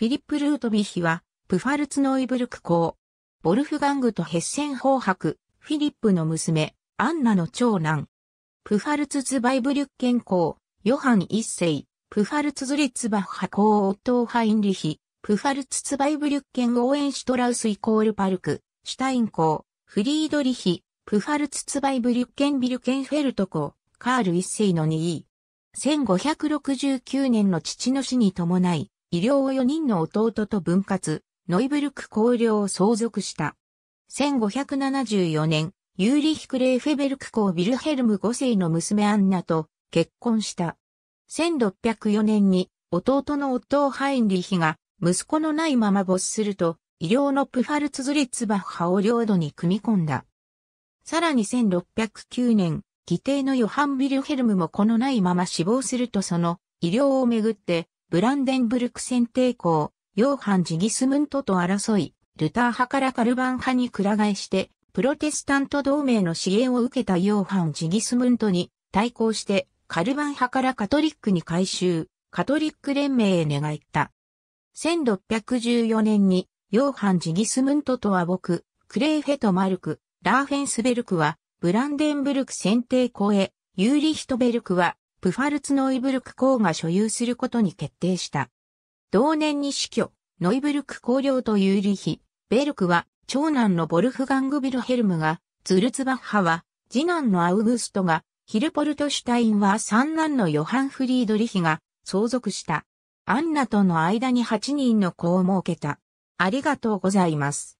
フィリップ・ルートビヒは、プファルツノイブルク公、ボルフガングとヘッセンハク、フィリップの娘、アンナの長男。プファルツズバイブリュッケン公、ヨハン一世、プファルツズリッツバッハ公オットーハインリヒ、プファルツツバイブリュッケン応援シュトラウスイコールパルク、シュタイン公、フリードリヒ、プファルツツバイブリュッケンビルケンフェルト公、カール一世の2位。1569年の父の死に伴い、医療を4人の弟と分割、ノイブルク公領を相続した。1574年、ユーリヒク・レーフェベルク公ビルヘルム5世の娘アンナと結婚した。1604年に弟の夫をハインリヒが息子のないまま没すると、医療のプファルツズリッツバッハを領土に組み込んだ。さらに1609年、義弟のヨハン・ビルヘルムもこのないまま死亡するとその医療をめぐってブランデンブルク選帝校、ヨーハン・ジギスムントと争い、ルター派からカルバン派に倶替えして、プロテスタント同盟の支援を受けたヨーハン・ジギスムントに対抗して、カルバン派からカトリックに改修、カトリック連盟へ願った。1614年に、ヨーハン・ジギスムントとは僕、クレーフェト・マルク、ラーフェンスベルクは、ブランデンブルク選帝校へ、ユーリヒトベルクは、プファルツノイブルク公が所有することに決定した。同年に死去、ノイブルク公領とユーリヒ、ベルクは、長男のボルフガング・ビルヘルムが、ツルツバッハは、次男のアウグストが、ヒルポルトシュタインは三男のヨハン・フリードリヒが、相続した。アンナとの間に8人の子を設けた。ありがとうございます。